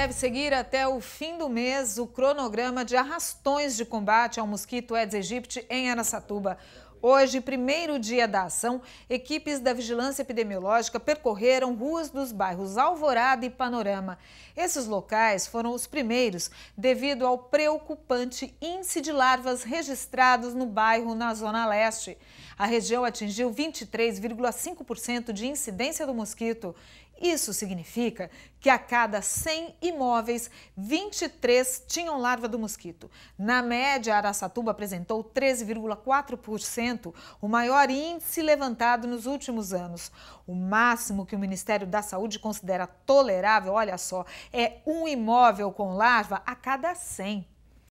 deve seguir até o fim do mês o cronograma de arrastões de combate ao mosquito Aedes aegypti em Anassatuba. Hoje, primeiro dia da ação, equipes da Vigilância Epidemiológica percorreram ruas dos bairros Alvorada e Panorama. Esses locais foram os primeiros devido ao preocupante índice de larvas registrados no bairro na Zona Leste. A região atingiu 23,5% de incidência do mosquito isso significa que a cada 100 imóveis, 23 tinham larva do mosquito. Na média, Araçatuba apresentou 13,4%, o maior índice levantado nos últimos anos. O máximo que o Ministério da Saúde considera tolerável, olha só, é um imóvel com larva a cada 100.